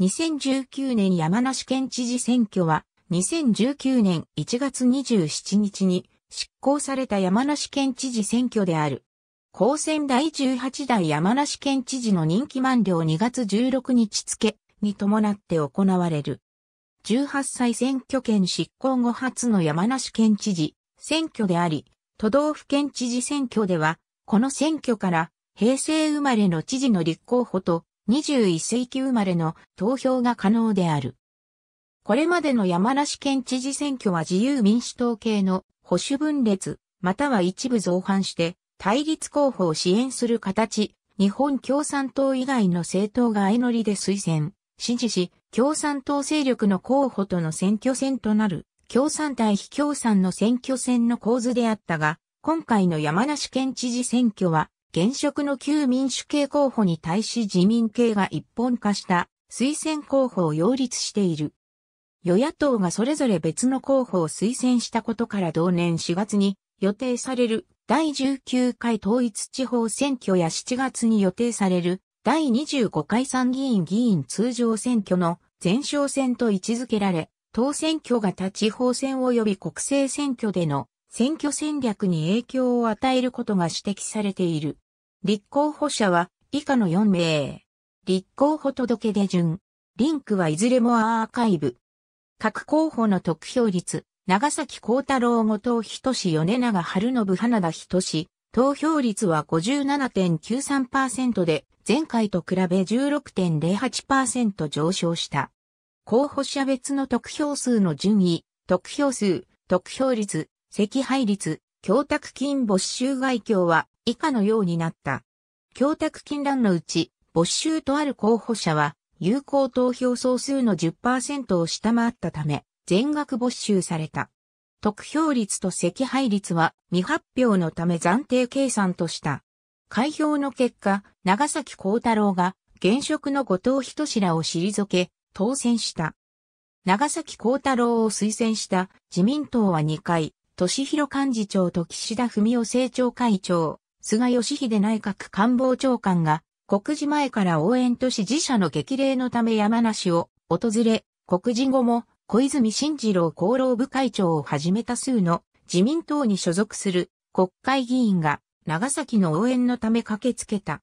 2019年山梨県知事選挙は、2019年1月27日に執行された山梨県知事選挙である。公選第18代山梨県知事の任期満了2月16日付に伴って行われる。18歳選挙権執行後初の山梨県知事選挙であり、都道府県知事選挙では、この選挙から平成生まれの知事の立候補と21世紀生まれの投票が可能である。これまでの山梨県知事選挙は自由民主党系の保守分裂、または一部造反して対立候補を支援する形、日本共産党以外の政党が相乗りで推薦、支持し、共産党勢力の候補との選挙戦となる、共産対非共産の選挙戦の構図であったが、今回の山梨県知事選挙は、現職の旧民主系候補に対し自民系が一本化した推薦候補を擁立している。与野党がそれぞれ別の候補を推薦したことから同年4月に予定される第19回統一地方選挙や7月に予定される第25回参議院議員通常選挙の前哨戦と位置づけられ、当選挙が他地方選及び国政選挙での選挙戦略に影響を与えることが指摘されている。立候補者は以下の4名。立候補届出順。リンクはいずれもアーカイブ。各候補の得票率、長崎幸太郎後藤仁志米長春信花田仁志、投票率は57.93%で、前回と比べ16.08%上昇した。候補者別の得票数の順位、得票数、得票率、赤配率、供託金没収外境は以下のようになった。供託金欄のうち、没収とある候補者は、有効投票総数の10%を下回ったため、全額没収された。得票率と赤配率は未発表のため暫定計算とした。開票の結果、長崎幸太郎が現職の後藤人志らを退け、当選した。長崎幸太郎を推薦した自民党は2回、俊弘幹事長と岸田文雄政調会長、菅義偉内閣官房長官が、告示前から応援都市自社の激励のため山梨を訪れ、告示後も小泉進次郎厚労部会長をはじめ多数の自民党に所属する国会議員が長崎の応援のため駆けつけた。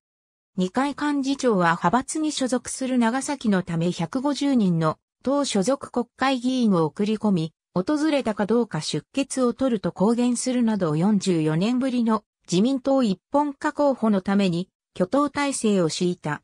二階幹事長は派閥に所属する長崎のため150人の党所属国会議員を送り込み、訪れたかどうか出欠を取ると公言するなど44年ぶりの自民党一本化候補のために挙党体制を敷いた。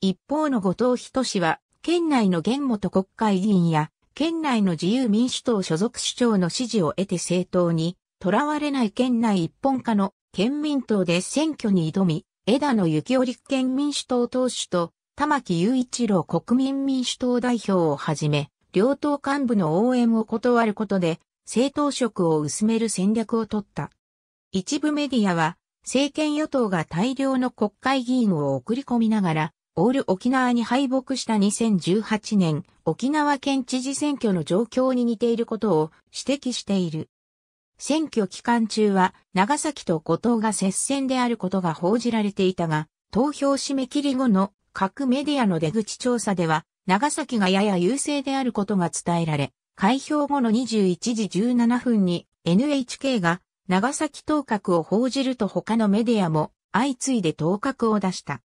一方の後藤仁氏は、県内の現元国会議員や、県内の自由民主党所属市長の支持を得て政党に、とらわれない県内一本化の県民党で選挙に挑み、枝野幸男立憲民主党党首と、玉木雄一郎国民民主党代表をはじめ、両党幹部の応援を断ることで、政党色を薄める戦略を取った。一部メディアは、政権与党が大量の国会議員を送り込みながら、オール沖縄に敗北した2018年、沖縄県知事選挙の状況に似ていることを指摘している。選挙期間中は、長崎と五島が接戦であることが報じられていたが、投票締め切り後の各メディアの出口調査では、長崎がやや優勢であることが伝えられ、開票後の21時17分に NHK が長崎当格を報じると他のメディアも相次いで当格を出した。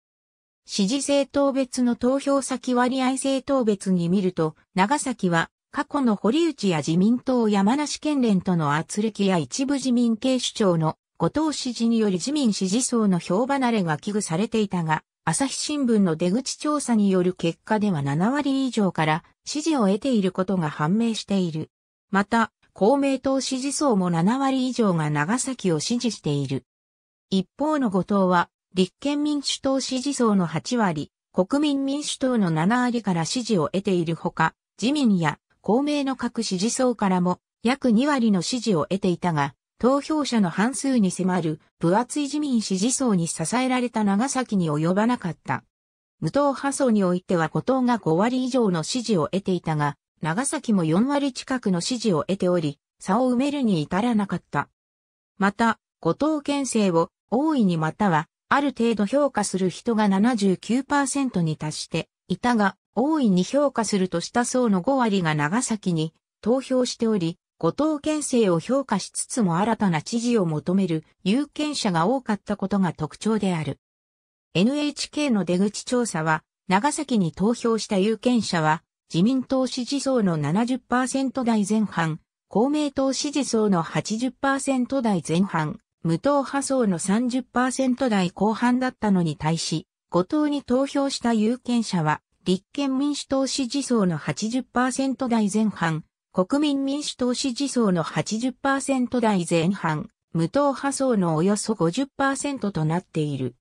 支持政党別の投票先割合政党別に見ると、長崎は過去の堀内や自民党山梨県連との圧力や一部自民系主張の後藤支持により自民支持層の票離れが危惧されていたが、朝日新聞の出口調査による結果では7割以上から支持を得ていることが判明している。また、公明党支持層も7割以上が長崎を支持している。一方の後藤は、立憲民主党支持層の8割、国民民主党の7割から支持を得ているほか、自民や公明の各支持層からも約2割の支持を得ていたが、投票者の半数に迫る分厚い自民支持層に支えられた長崎に及ばなかった。無党派層においては後藤が5割以上の支持を得ていたが、長崎も4割近くの支持を得ており、差を埋めるに至らなかった。また、後藤県政を大いにまたは、ある程度評価する人が79%に達していたが、大いに評価するとした層の5割が長崎に投票しており、後藤県政を評価しつつも新たな知事を求める有権者が多かったことが特徴である。NHK の出口調査は、長崎に投票した有権者は、自民党支持層の70%台前半、公明党支持層の80%台前半、無党派層の30%台後半だったのに対し、後藤に投票した有権者は、立憲民主党支持層の80%台前半、国民民主党支持層の80%台前半、無党派層のおよそ50%となっている。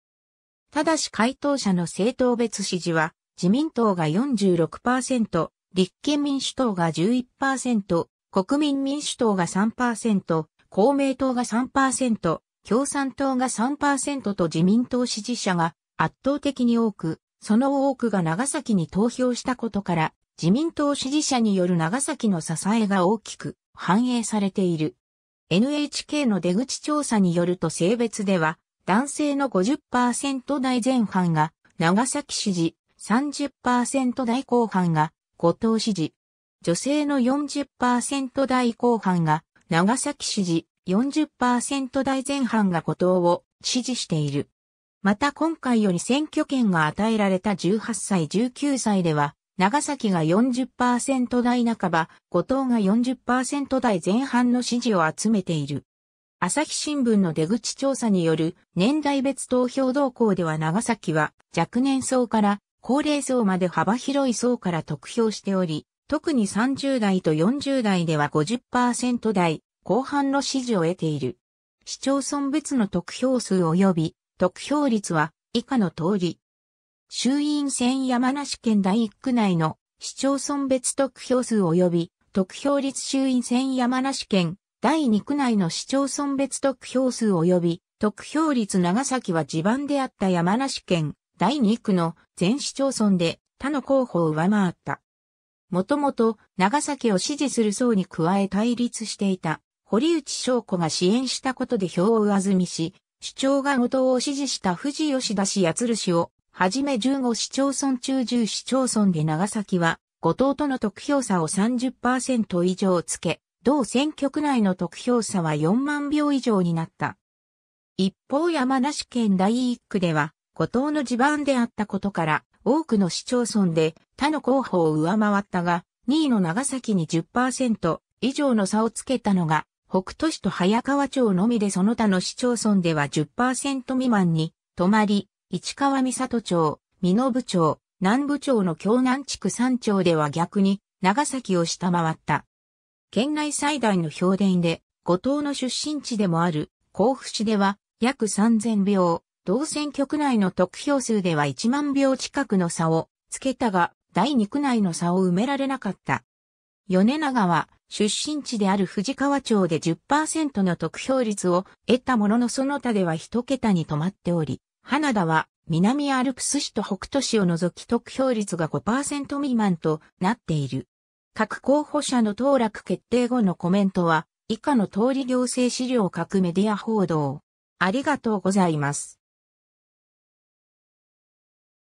ただし回答者の政党別支持は、自民党が46%、立憲民主党が11%、国民民主党が3%、公明党が3%、共産党が3%と自民党支持者が圧倒的に多く、その多くが長崎に投票したことから、自民党支持者による長崎の支えが大きく反映されている。NHK の出口調査によると性別では、男性の50%台前半が長崎支持、30%台後半が後藤支持、女性の40%台後半が長崎支持、40%台前半が後藤を支持している。また今回より選挙権が与えられた18歳19歳では、長崎が40%台半ば、後藤が40%台前半の支持を集めている。朝日新聞の出口調査による年代別投票動向では長崎は若年層から高齢層まで幅広い層から得票しており、特に30代と40代では50%台後半の支持を得ている。市町村別の得票数及び得票率は以下の通り、衆院選山梨県第1区内の市町村別得票数及び得票率衆院選山梨県第2区内の市町村別得票数及び得票率長崎は地盤であった山梨県第2区の全市町村で他の候補を上回った。もともと長崎を支持する層に加え対立していた堀内翔子が支援したことで票を上積みし、主張が後藤を支持した藤吉田氏八鶴氏をはじめ15市町村中10市町村で長崎は、後藤との得票差を30%以上つけ、同選挙区内の得票差は4万票以上になった。一方山梨県第1区では、後藤の地盤であったことから、多くの市町村で他の候補を上回ったが、2位の長崎に10%以上の差をつけたのが、北都市と早川町のみでその他の市町村では10%未満に止まり、市川三里町、美濃部町、南部町の京南地区三町では逆に長崎を下回った。県内最大の評伝で、五島の出身地でもある甲府市では約3000票、同選挙区内の得票数では1万票近くの差をつけたが、第2区内の差を埋められなかった。米長は出身地である藤川町で10%の得票率を得たもののその他では一桁に止まっており、花田は南アルプス市と北都市を除き得票率が5%未満となっている。各候補者の当落決定後のコメントは以下の通り行政資料各メディア報道。ありがとうございます。